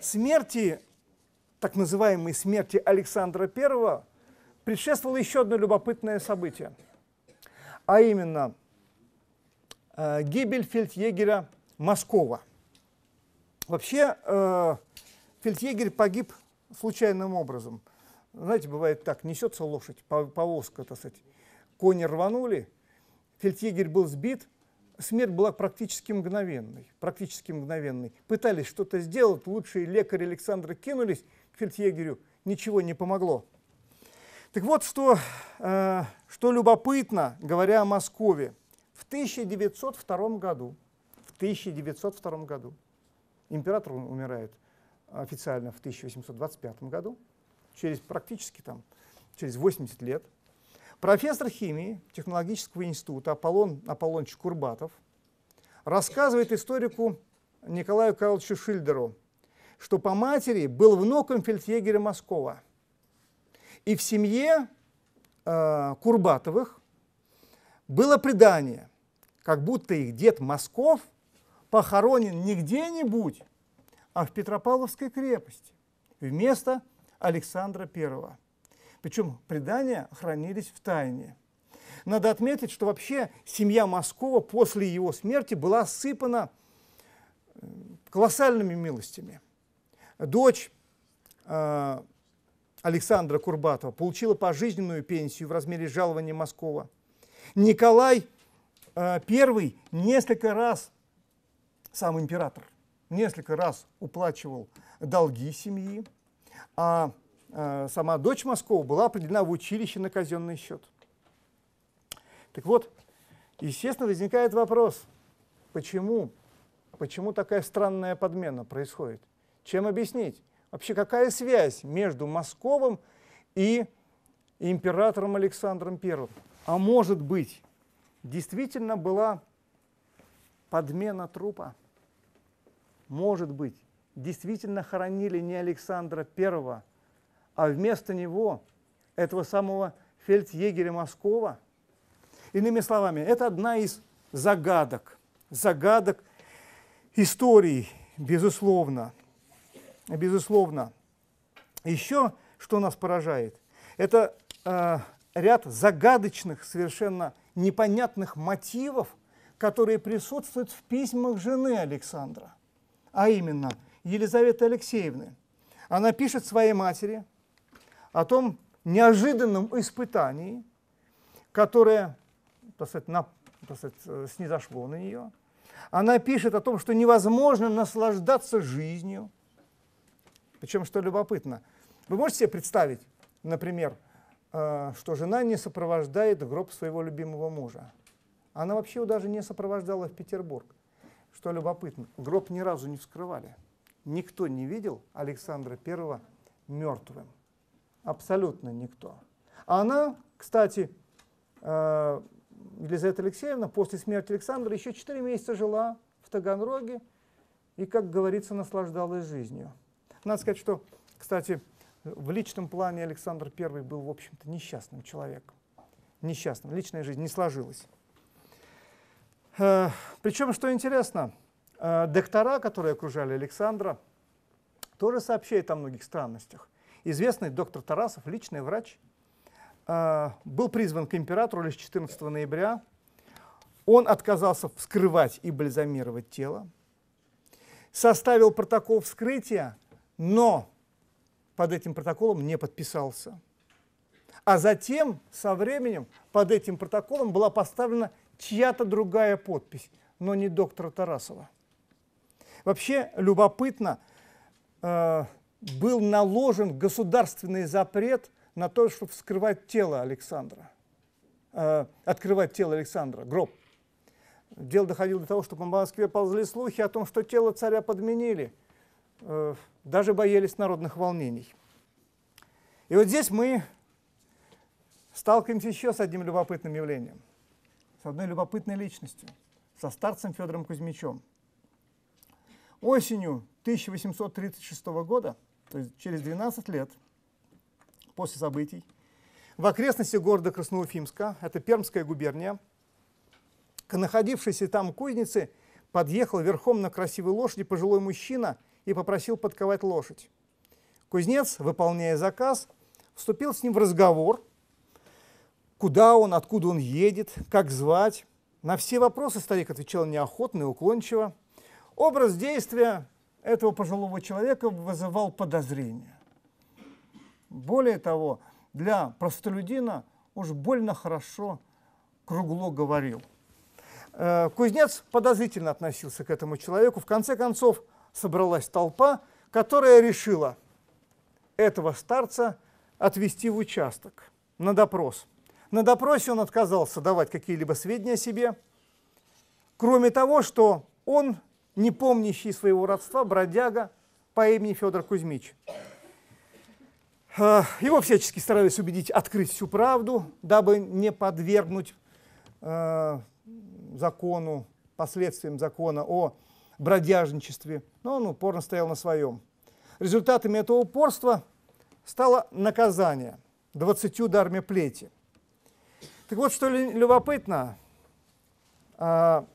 смерти, так называемой смерти Александра I, предшествовало еще одно любопытное событие, а именно э, гибель фельдъегеря Москова. Вообще э, фельдъегерь погиб случайным образом. Знаете, бывает так, несется лошадь, повозка, так сказать, кони рванули, фельдъегерь был сбит – смерть была практически мгновенной. Практически мгновенной. Пытались что-то сделать, лучшие лекари Александра кинулись к фельдъегерю, ничего не помогло. Так вот, что, э, что любопытно, говоря о Москве, в 1902 году, в 1902 году, император умирает официально в 1825 году, через практически там, через 80 лет, Профессор химии Технологического института Аполлон Аполлоныч Курбатов рассказывает историку Николаю Карловичу Шильдеру, что по матери был внуком фельдъегеря Москова. И в семье э, Курбатовых было предание, как будто их дед Москов похоронен не где-нибудь, а в Петропавловской крепости вместо Александра Первого. Причем предания хранились в тайне. Надо отметить, что вообще семья Москова после его смерти была сыпана э, колоссальными милостями. Дочь э, Александра Курбатова получила пожизненную пенсию в размере жалования Москова. Николай э, I несколько раз, сам император, несколько раз уплачивал долги семьи, а Э, сама дочь Москова была определена в училище на казенный счет. Так вот, естественно, возникает вопрос, почему, почему такая странная подмена происходит? Чем объяснить? Вообще, какая связь между Московым и императором Александром I? А может быть, действительно была подмена трупа? Может быть, действительно хоронили не Александра Первого? а вместо него этого самого фельдъегеря Москова. Иными словами, это одна из загадок, загадок истории, безусловно. Безусловно. Еще что нас поражает, это э, ряд загадочных, совершенно непонятных мотивов, которые присутствуют в письмах жены Александра, а именно Елизаветы Алексеевны. Она пишет своей матери – о том неожиданном испытании, которое так сказать, на, так сказать, э, снизошло на нее. Она пишет о том, что невозможно наслаждаться жизнью. Причем, что любопытно, вы можете себе представить, например, э, что жена не сопровождает гроб своего любимого мужа. Она вообще его даже не сопровождала в Петербург. Что любопытно, гроб ни разу не вскрывали. Никто не видел Александра I мертвым. Абсолютно никто. А она, кстати, э, Елизавета Алексеевна после смерти Александра еще 4 месяца жила в Таганроге и, как говорится, наслаждалась жизнью. Надо сказать, что, кстати, в личном плане Александр I был, в общем-то, несчастным человеком. Несчастным. Личная жизнь не сложилась. Э, причем, что интересно, э, доктора, которые окружали Александра, тоже сообщают о многих странностях известный доктор Тарасов, личный врач, э, был призван к императору лишь 14 ноября. Он отказался вскрывать и бальзамировать тело, составил протокол вскрытия, но под этим протоколом не подписался. А затем, со временем, под этим протоколом была поставлена чья-то другая подпись, но не доктора Тарасова. Вообще любопытно, э, был наложен государственный запрет на то, чтобы вскрывать тело Александра, э, открывать тело Александра, гроб. Дело доходило до того, что по Москве ползли слухи о том, что тело царя подменили. Э, даже боялись народных волнений. И вот здесь мы сталкиваемся еще с одним любопытным явлением, с одной любопытной личностью, со старцем Федором Кузьмичем. Осенью 1836 года – то есть через 12 лет после событий, в окрестности города Красноуфимска, это Пермская губерния, к находившейся там кузнице подъехал верхом на красивой лошади пожилой мужчина и попросил подковать лошадь. Кузнец, выполняя заказ, вступил с ним в разговор, куда он, откуда он едет, как звать. На все вопросы старик отвечал неохотно и уклончиво. Образ действия этого пожилого человека вызывал подозрение. Более того, для простолюдина уж больно хорошо Кругло говорил. Э, Кузнец подозрительно относился к этому человеку. В конце концов собралась толпа, которая решила этого старца отвести в участок на допрос. На допросе он отказался давать какие-либо сведения о себе, кроме того, что он не помнящий своего родства бродяга по имени Федор Кузьмич. Его всячески старались убедить открыть всю правду, дабы не подвергнуть э, закону, последствиям закона о бродяжничестве, но он упорно стоял на своем. Результатами этого упорства стало наказание 20 ударами плети. Так вот, что любопытно, а,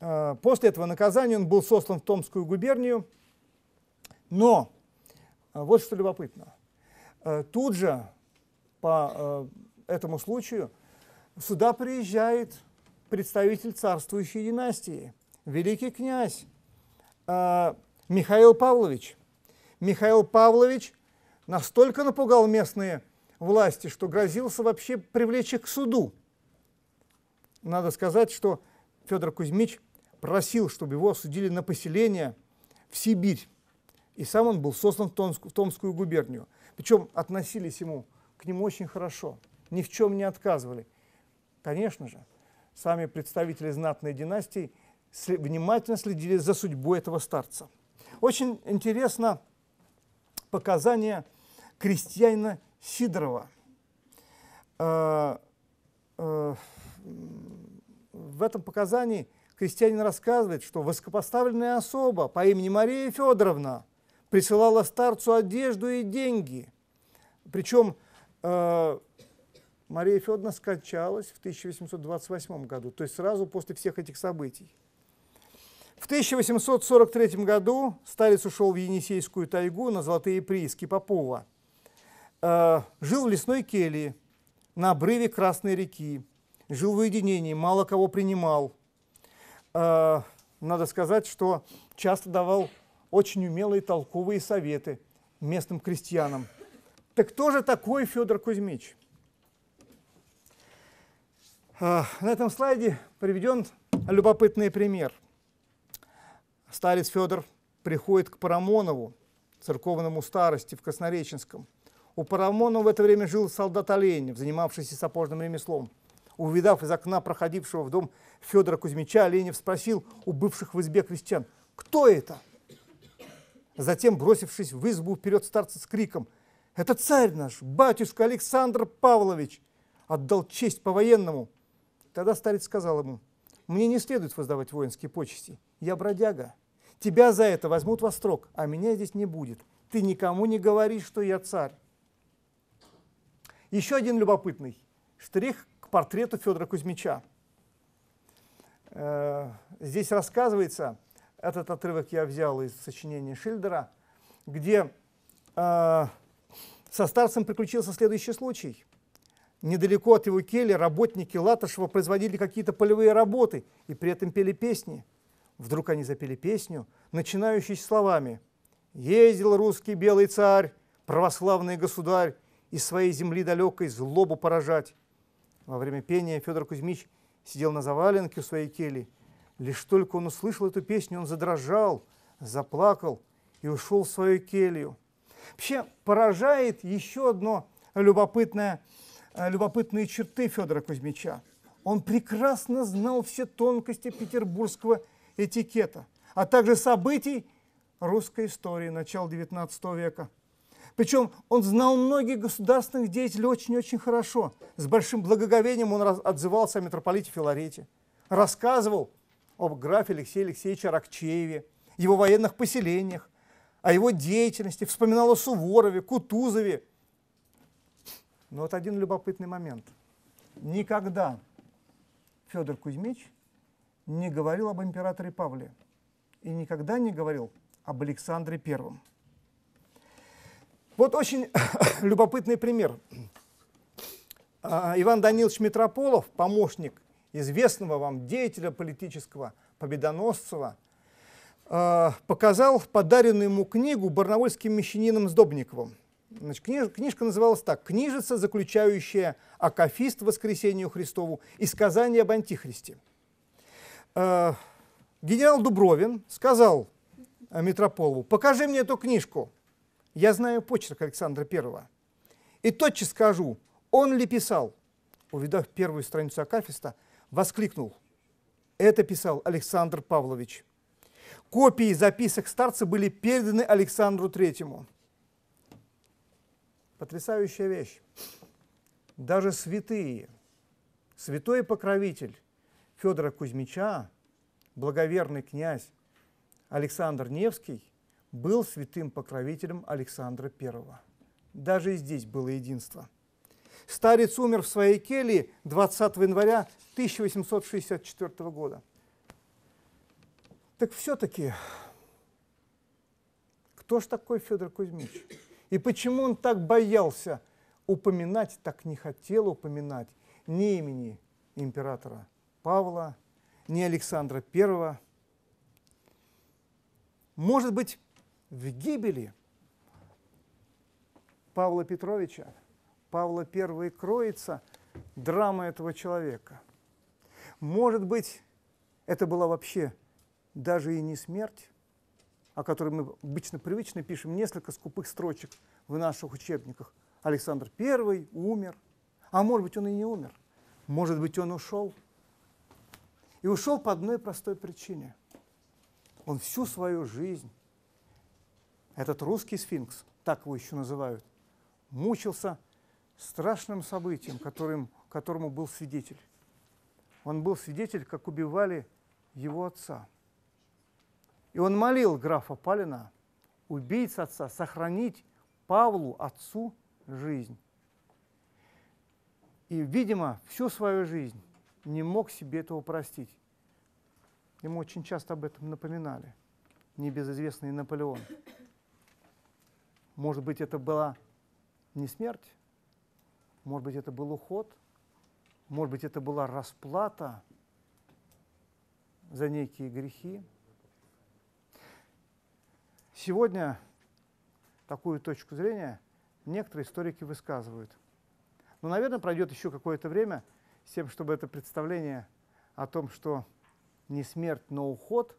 Э, после этого наказания он был сослан в Томскую губернию. Но э, вот что любопытно. Э, тут же по этому случаю сюда приезжает представитель царствующей династии, великий князь Михаил Павлович. Михаил Павлович настолько напугал местные власти, что грозился вообще привлечь их к суду. Надо сказать, что Федор Кузьмич просил, чтобы его осудили на поселение в Сибирь. И сам он был сослан в, Томск, в Томскую губернию. Причем относились ему к нему очень хорошо, ни в чем не отказывали. Конечно же, сами представители знатной династии внимательно следили за судьбой этого старца. Очень интересно показания крестьянина Сидорова. Э, э, в этом показании крестьянин рассказывает, что высокопоставленная особа по имени Мария Федоровна присылала старцу одежду и деньги. Причем э, Мария Федоровна скончалась в 1828 году, то есть сразу после всех этих событий. В 1843 году старец ушел в Енисейскую тайгу на золотые прииски Попова. Э, жил в лесной келье на обрыве Красной реки жил в уединении, мало кого принимал. А, надо сказать, что часто давал очень умелые толковые советы местным крестьянам. Так кто же такой Федор Кузьмич? А, на этом слайде приведен любопытный пример. Старец Федор приходит к Парамонову, церковному старости в Краснореченском. У Парамонова в это время жил солдат Оленев, занимавшийся сапожным ремеслом – Увидав из окна проходившего в дом Федора Кузьмича, Оленев спросил у бывших в избе крестьян, кто это? Затем, бросившись в избу вперед старца с криком, «Это царь наш, батюшка Александр Павлович!» Отдал честь по-военному. Тогда старец сказал ему, «Мне не следует воздавать воинские почести. Я бродяга. Тебя за это возьмут во строк, а меня здесь не будет. Ты никому не говори, что я царь». Еще один любопытный штрих портрету Федора Кузьмича. Э, здесь рассказывается, этот отрывок я взял из сочинения Шильдера, где э, со старцем приключился следующий случай. Недалеко от его кельи работники Латышева производили какие-то полевые работы и при этом пели песни. Вдруг они запели песню, начинающую словами «Ездил русский белый царь, православный государь, из своей земли далекой злобу поражать. Во время пения Федор Кузьмич сидел на заваленке у своей кельи. Лишь только он услышал эту песню, он задрожал, заплакал и ушел в свою келью. Вообще поражает еще одно любопытное, э, любопытные черты Федора Кузьмича. Он прекрасно знал все тонкости петербургского этикета, а также событий русской истории начала XIX века – причем он знал многих государственных деятелей очень-очень хорошо. С большим благоговением он отзывался о митрополите Филарете. Рассказывал об графе Алексея Алексеевича Рокчееве, его военных поселениях, о его деятельности, вспоминал о Суворове, Кутузове. Но вот один любопытный момент. Никогда Федор Кузьмич не говорил об императоре Павле и никогда не говорил об Александре Первом. Вот очень любопытный пример. А, Иван Данилович Митрополов, помощник известного вам деятеля политического Победоносцева, а, показал подаренную ему книгу барнаульским мещанином Сдобниковым. Значит, книж, книжка называлась так «Книжица, заключающая Акафист воскресению Христову и сказание об Антихристе». А, генерал Дубровин сказал Митрополову, покажи мне эту книжку. Я знаю почерк Александра Первого. И тотчас скажу, он ли писал? Увидав первую страницу Акафиста, воскликнул. Это писал Александр Павлович. Копии записок старца были переданы Александру Третьему. Потрясающая вещь. Даже святые, святой покровитель Федора Кузьмича, благоверный князь Александр Невский – был святым покровителем Александра I. Даже и здесь было единство. Старец умер в своей келье 20 января 1864 года. Так все-таки, кто ж такой Федор Кузьмич? И почему он так боялся упоминать, так не хотел упоминать ни имени императора Павла, ни Александра I? Может быть, в гибели Павла Петровича, Павла I кроется драма этого человека. Может быть, это была вообще даже и не смерть, о которой мы обычно привычно пишем несколько скупых строчек в наших учебниках. Александр I умер, а может быть, он и не умер. Может быть, он ушел. И ушел по одной простой причине. Он всю свою жизнь этот русский сфинкс, так его еще называют, мучился страшным событием, которым, которому был свидетель. Он был свидетель, как убивали его отца. И он молил графа Палина, убийца отца, сохранить Павлу, отцу, жизнь. И, видимо, всю свою жизнь не мог себе этого простить. Ему очень часто об этом напоминали небезызвестный Наполеон. Может быть, это была не смерть, может быть, это был уход, может быть, это была расплата за некие грехи. Сегодня такую точку зрения некоторые историки высказывают. Но, наверное, пройдет еще какое-то время с тем, чтобы это представление о том, что не смерть, но уход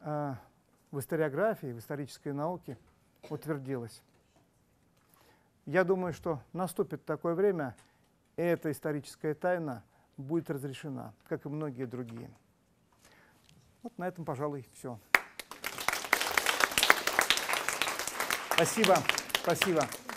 э, в историографии, в исторической науке – утвердилась. Я думаю, что наступит такое время, и эта историческая тайна будет разрешена, как и многие другие. Вот на этом, пожалуй, все. Спасибо. Спасибо.